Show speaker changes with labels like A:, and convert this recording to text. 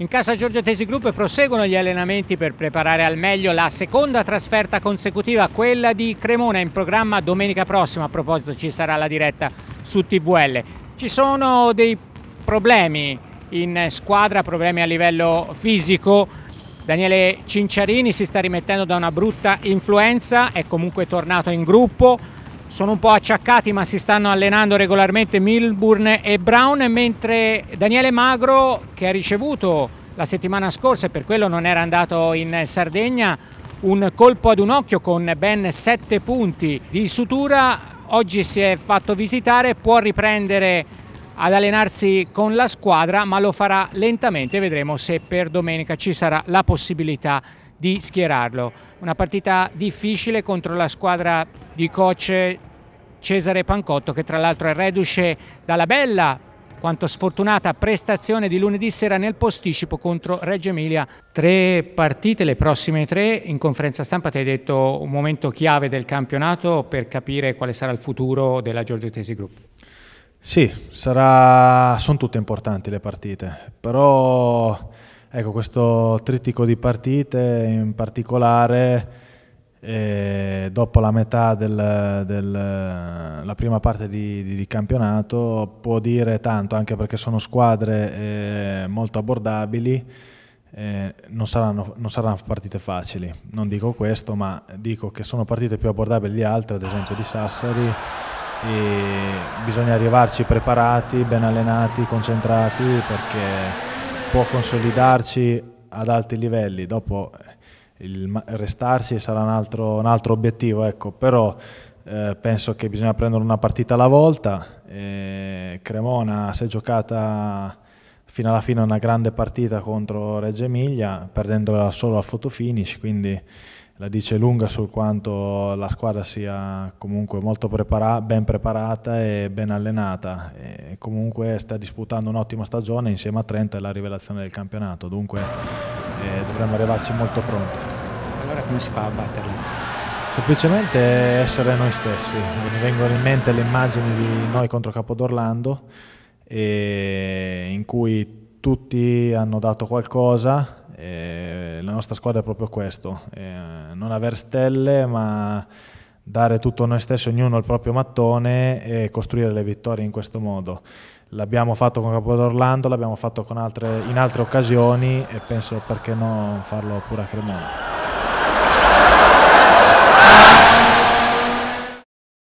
A: In casa Giorgio Tesi Group proseguono gli allenamenti per preparare al meglio la seconda trasferta consecutiva, quella di Cremona in programma domenica prossima. A proposito ci sarà la diretta su TVL. Ci sono dei problemi in squadra, problemi a livello fisico. Daniele Cinciarini si sta rimettendo da una brutta influenza, è comunque tornato in gruppo sono un po' acciaccati ma si stanno allenando regolarmente Milburn e Brown, mentre Daniele Magro che ha ricevuto la settimana scorsa e per quello non era andato in Sardegna un colpo ad un occhio con ben sette punti di sutura, oggi si è fatto visitare, può riprendere ad allenarsi con la squadra ma lo farà lentamente, vedremo se per domenica ci sarà la possibilità di schierarlo. Una partita difficile contro la squadra di coach Cesare Pancotto che tra l'altro è reduce dalla bella quanto sfortunata prestazione di lunedì sera nel posticipo contro Reggio Emilia. Tre partite, le prossime tre, in conferenza stampa ti hai detto un momento chiave del campionato per capire quale sarà il futuro della
B: Giorgio Tesi Group. Sì, sarà... sono tutte importanti le partite, però ecco, questo trittico di partite in particolare e dopo la metà della prima parte di, di, di, campionato può dire tanto anche perché sono squadre eh, molto abbordabili eh, non, saranno, non, saranno, partite facili non dico questo ma dico che sono partite più abbordabili di altre ad esempio di Sassari bisogna arrivarci preparati ben allenati concentrati perché può consolidarci ad alti livelli dopo il restarsi sarà un altro, un altro obiettivo, ecco. però eh, penso che bisogna prendere una partita alla volta. Eh, Cremona si è giocata fino alla fine una grande partita contro Reggio Emilia, perdendola solo al fotofinish, quindi la dice lunga su quanto la squadra sia comunque molto prepara ben preparata e ben allenata. E comunque sta disputando un'ottima stagione insieme a Trento e la rivelazione del campionato. Dunque e dovremmo arrivarci molto pronti. Allora come si fa a batterli? Semplicemente essere noi stessi, mi vengono in mente le immagini di noi contro Capodorlando in cui tutti hanno dato qualcosa la nostra squadra è proprio questo, eh, non avere stelle ma dare tutto noi stessi, ognuno il proprio mattone e costruire le vittorie in questo modo. L'abbiamo fatto con Capodorlando, l'abbiamo fatto altre, in altre occasioni e penso perché non farlo pure a Cremona.